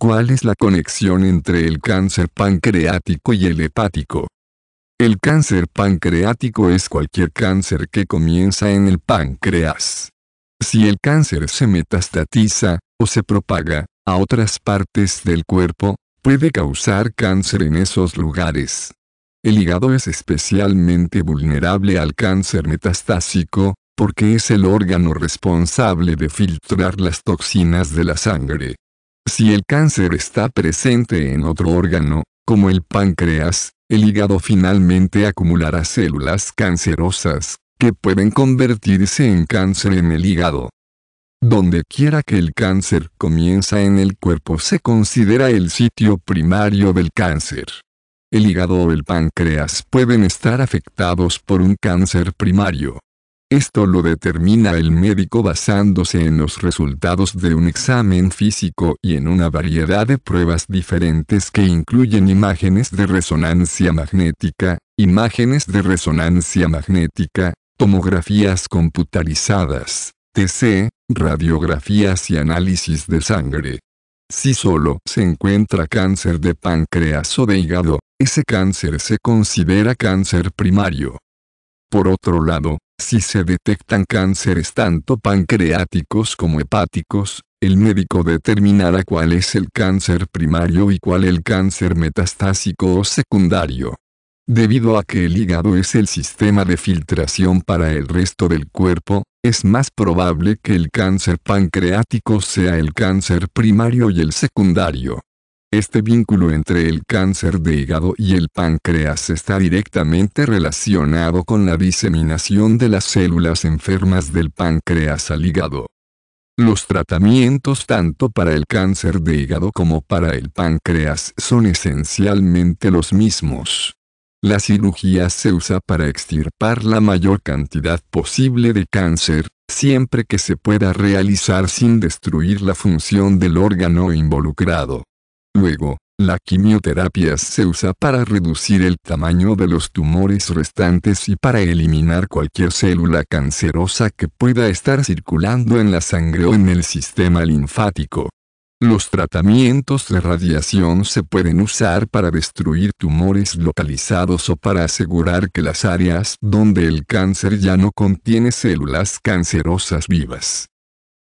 ¿Cuál es la conexión entre el cáncer pancreático y el hepático? El cáncer pancreático es cualquier cáncer que comienza en el páncreas. Si el cáncer se metastatiza, o se propaga, a otras partes del cuerpo, puede causar cáncer en esos lugares. El hígado es especialmente vulnerable al cáncer metastásico, porque es el órgano responsable de filtrar las toxinas de la sangre. Si el cáncer está presente en otro órgano, como el páncreas, el hígado finalmente acumulará células cancerosas, que pueden convertirse en cáncer en el hígado. Donde quiera que el cáncer comienza en el cuerpo se considera el sitio primario del cáncer. El hígado o el páncreas pueden estar afectados por un cáncer primario. Esto lo determina el médico basándose en los resultados de un examen físico y en una variedad de pruebas diferentes que incluyen imágenes de resonancia magnética, imágenes de resonancia magnética, tomografías computarizadas, TC, radiografías y análisis de sangre. Si solo se encuentra cáncer de páncreas o de hígado, ese cáncer se considera cáncer primario. Por otro lado, si se detectan cánceres tanto pancreáticos como hepáticos, el médico determinará cuál es el cáncer primario y cuál el cáncer metastásico o secundario. Debido a que el hígado es el sistema de filtración para el resto del cuerpo, es más probable que el cáncer pancreático sea el cáncer primario y el secundario. Este vínculo entre el cáncer de hígado y el páncreas está directamente relacionado con la diseminación de las células enfermas del páncreas al hígado. Los tratamientos tanto para el cáncer de hígado como para el páncreas son esencialmente los mismos. La cirugía se usa para extirpar la mayor cantidad posible de cáncer, siempre que se pueda realizar sin destruir la función del órgano involucrado. Luego, la quimioterapia se usa para reducir el tamaño de los tumores restantes y para eliminar cualquier célula cancerosa que pueda estar circulando en la sangre o en el sistema linfático. Los tratamientos de radiación se pueden usar para destruir tumores localizados o para asegurar que las áreas donde el cáncer ya no contiene células cancerosas vivas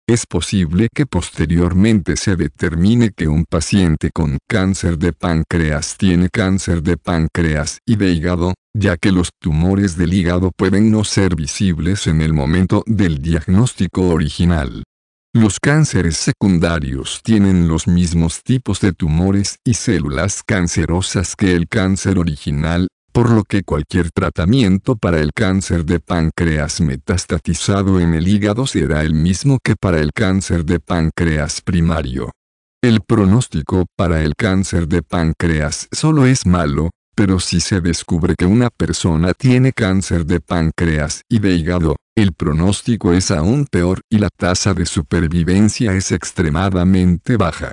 es posible que posteriormente se determine que un paciente con cáncer de páncreas tiene cáncer de páncreas y de hígado, ya que los tumores del hígado pueden no ser visibles en el momento del diagnóstico original. Los cánceres secundarios tienen los mismos tipos de tumores y células cancerosas que el cáncer original, por lo que cualquier tratamiento para el cáncer de páncreas metastatizado en el hígado será el mismo que para el cáncer de páncreas primario. El pronóstico para el cáncer de páncreas solo es malo, pero si se descubre que una persona tiene cáncer de páncreas y de hígado, el pronóstico es aún peor y la tasa de supervivencia es extremadamente baja.